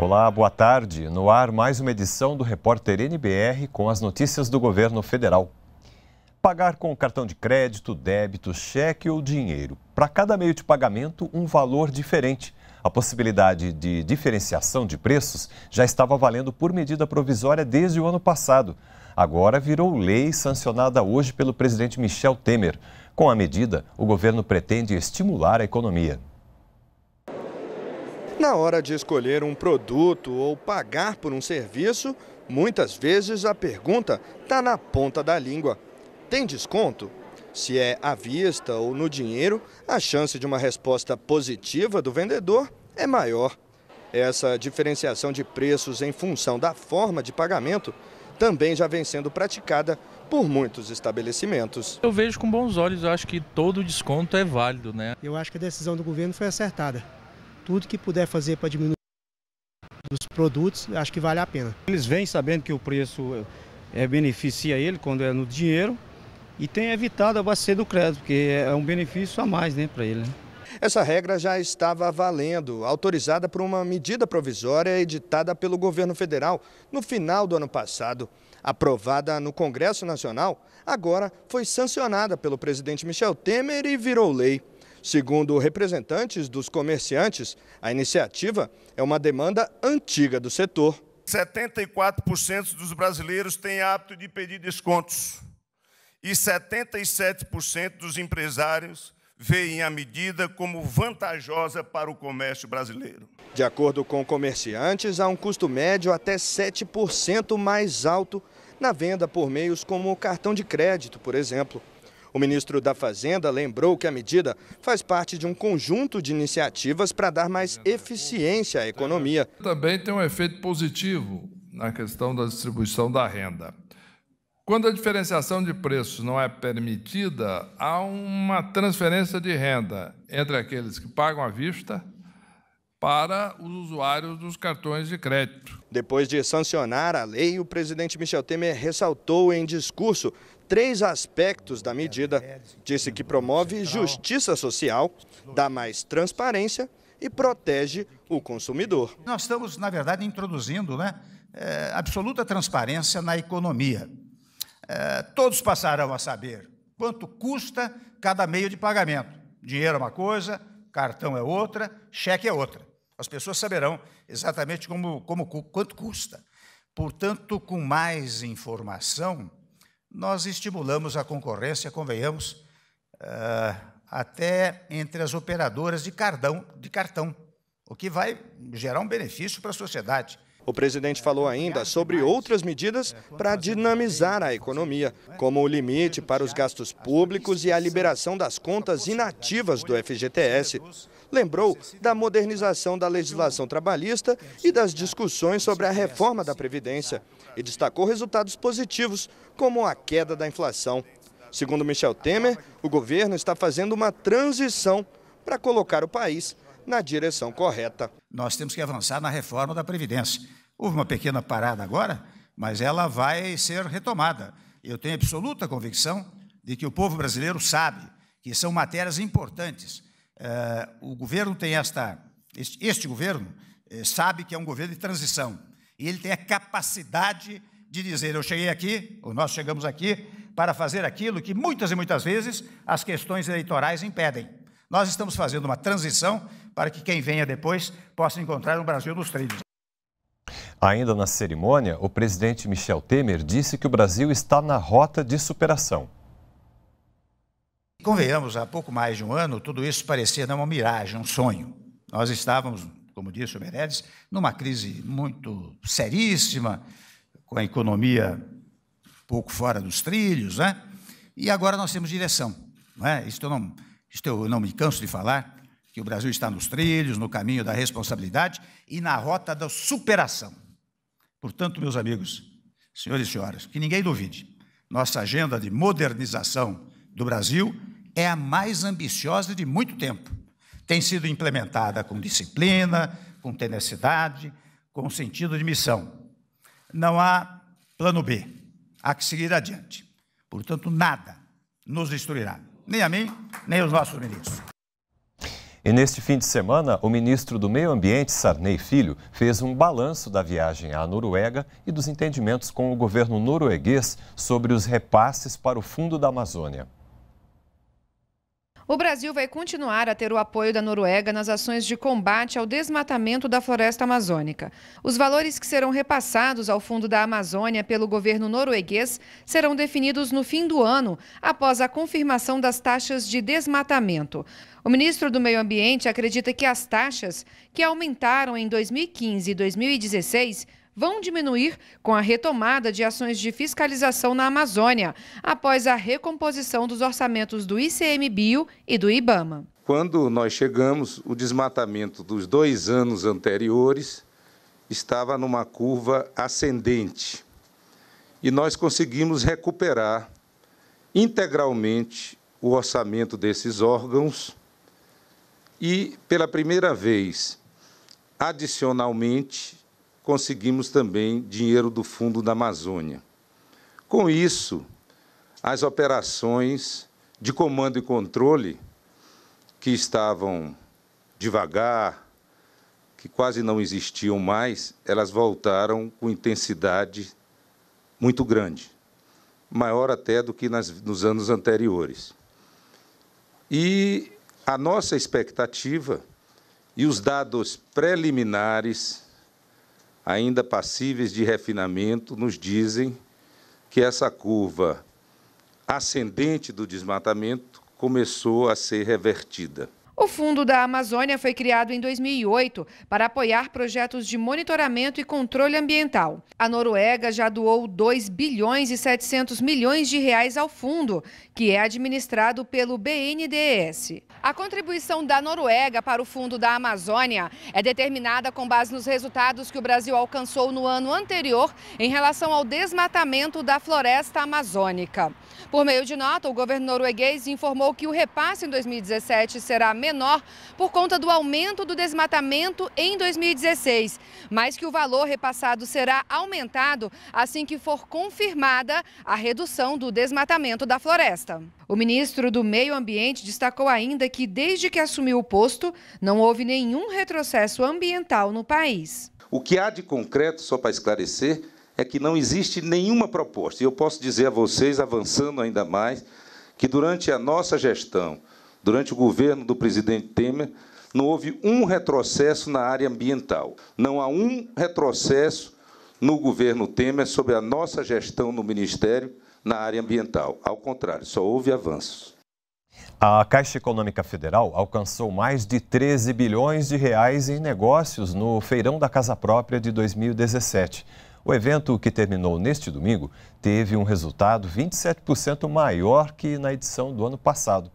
Olá, boa tarde. No ar, mais uma edição do Repórter NBR com as notícias do governo federal. Pagar com cartão de crédito, débito, cheque ou dinheiro. Para cada meio de pagamento, um valor diferente. A possibilidade de diferenciação de preços já estava valendo por medida provisória desde o ano passado. Agora virou lei sancionada hoje pelo presidente Michel Temer. Com a medida, o governo pretende estimular a economia. Na hora de escolher um produto ou pagar por um serviço, muitas vezes a pergunta está na ponta da língua: tem desconto? Se é à vista ou no dinheiro, a chance de uma resposta positiva do vendedor é maior. Essa diferenciação de preços em função da forma de pagamento também já vem sendo praticada por muitos estabelecimentos. Eu vejo com bons olhos, eu acho que todo desconto é válido, né? Eu acho que a decisão do governo foi acertada. Tudo que puder fazer para diminuir os produtos, acho que vale a pena. Eles vêm sabendo que o preço é, beneficia ele quando é no dinheiro e tem evitado a bacia do crédito, porque é um benefício a mais né, para ele. Né? Essa regra já estava valendo, autorizada por uma medida provisória editada pelo governo federal no final do ano passado. Aprovada no Congresso Nacional, agora foi sancionada pelo presidente Michel Temer e virou lei. Segundo representantes dos comerciantes, a iniciativa é uma demanda antiga do setor. 74% dos brasileiros têm hábito de pedir descontos e 77% dos empresários veem a medida como vantajosa para o comércio brasileiro. De acordo com comerciantes, há um custo médio até 7% mais alto na venda por meios como o cartão de crédito, por exemplo. O ministro da Fazenda lembrou que a medida faz parte de um conjunto de iniciativas para dar mais eficiência à economia. Também tem um efeito positivo na questão da distribuição da renda. Quando a diferenciação de preços não é permitida, há uma transferência de renda entre aqueles que pagam à vista para os usuários dos cartões de crédito. Depois de sancionar a lei, o presidente Michel Temer ressaltou em discurso três aspectos da medida. Disse que promove justiça social, dá mais transparência e protege o consumidor. Nós estamos, na verdade, introduzindo né, eh, absoluta transparência na economia. Eh, todos passarão a saber quanto custa cada meio de pagamento. Dinheiro é uma coisa, cartão é outra, cheque é outra. As pessoas saberão exatamente como, como quanto custa. Portanto, com mais informação, nós estimulamos a concorrência, convenhamos, eh, até entre as operadoras de cartão, de cartão, o que vai gerar um benefício para a sociedade. O presidente falou ainda sobre outras medidas para dinamizar a economia, como o limite para os gastos públicos e a liberação das contas inativas do FGTS. Lembrou da modernização da legislação trabalhista e das discussões sobre a reforma da Previdência e destacou resultados positivos, como a queda da inflação. Segundo Michel Temer, o governo está fazendo uma transição para colocar o país na direção correta. Nós temos que avançar na reforma da Previdência. Houve uma pequena parada agora, mas ela vai ser retomada. Eu tenho absoluta convicção de que o povo brasileiro sabe que são matérias importantes. Eh, o governo tem esta. Este, governo eh, sabe que é um governo de transição. E ele tem a capacidade de dizer: eu cheguei aqui, ou nós chegamos aqui, para fazer aquilo que muitas e muitas vezes as questões eleitorais impedem. Nós estamos fazendo uma transição para que quem venha depois possa encontrar o Brasil nos trilhos. Ainda na cerimônia, o presidente Michel Temer disse que o Brasil está na rota de superação. Convenhamos, há pouco mais de um ano, tudo isso parecia uma miragem, um sonho. Nós estávamos, como disse o Meredes, numa crise muito seríssima, com a economia pouco fora dos trilhos, né? e agora nós temos direção. Não é? Isso eu não, isso eu não me canso de falar que o Brasil está nos trilhos, no caminho da responsabilidade e na rota da superação. Portanto, meus amigos, senhores e senhoras, que ninguém duvide, nossa agenda de modernização do Brasil é a mais ambiciosa de muito tempo. Tem sido implementada com disciplina, com tenacidade, com sentido de missão. Não há plano B, há que seguir adiante. Portanto, nada nos destruirá, nem a mim, nem os nossos ministros. E neste fim de semana, o ministro do Meio Ambiente, Sarney Filho, fez um balanço da viagem à Noruega e dos entendimentos com o governo norueguês sobre os repasses para o Fundo da Amazônia. O Brasil vai continuar a ter o apoio da Noruega nas ações de combate ao desmatamento da floresta amazônica. Os valores que serão repassados ao Fundo da Amazônia pelo governo norueguês serão definidos no fim do ano, após a confirmação das taxas de desmatamento. O ministro do Meio Ambiente acredita que as taxas, que aumentaram em 2015 e 2016, vão diminuir com a retomada de ações de fiscalização na Amazônia, após a recomposição dos orçamentos do ICMBio e do IBAMA. Quando nós chegamos, o desmatamento dos dois anos anteriores estava numa curva ascendente. E nós conseguimos recuperar integralmente o orçamento desses órgãos e, pela primeira vez, adicionalmente, conseguimos também dinheiro do Fundo da Amazônia. Com isso, as operações de comando e controle, que estavam devagar, que quase não existiam mais, elas voltaram com intensidade muito grande, maior até do que nas, nos anos anteriores. E a nossa expectativa e os dados preliminares ainda passíveis de refinamento, nos dizem que essa curva ascendente do desmatamento começou a ser revertida. O Fundo da Amazônia foi criado em 2008 para apoiar projetos de monitoramento e controle ambiental. A Noruega já doou 2 bilhões e 700 milhões de reais ao fundo, que é administrado pelo BNDES. A contribuição da Noruega para o Fundo da Amazônia é determinada com base nos resultados que o Brasil alcançou no ano anterior em relação ao desmatamento da floresta amazônica. Por meio de nota, o governo norueguês informou que o repasse em 2017 será menor por conta do aumento do desmatamento em 2016, mas que o valor repassado será aumentado assim que for confirmada a redução do desmatamento da floresta. O ministro do Meio Ambiente destacou ainda que, desde que assumiu o posto, não houve nenhum retrocesso ambiental no país. O que há de concreto, só para esclarecer, é que não existe nenhuma proposta. E eu posso dizer a vocês, avançando ainda mais, que durante a nossa gestão, Durante o governo do presidente Temer, não houve um retrocesso na área ambiental. Não há um retrocesso no governo Temer sobre a nossa gestão no Ministério na área ambiental. Ao contrário, só houve avanços. A Caixa Econômica Federal alcançou mais de 13 bilhões de reais em negócios no Feirão da Casa Própria de 2017. O evento que terminou neste domingo teve um resultado 27% maior que na edição do ano passado.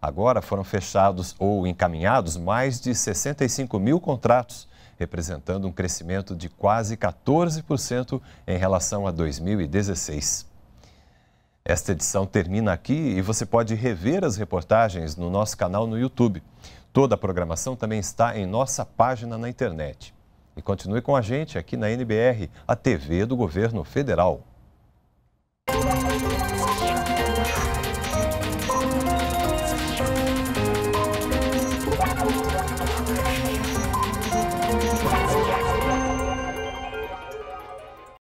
Agora foram fechados ou encaminhados mais de 65 mil contratos, representando um crescimento de quase 14% em relação a 2016. Esta edição termina aqui e você pode rever as reportagens no nosso canal no YouTube. Toda a programação também está em nossa página na internet. E continue com a gente aqui na NBR, a TV do Governo Federal.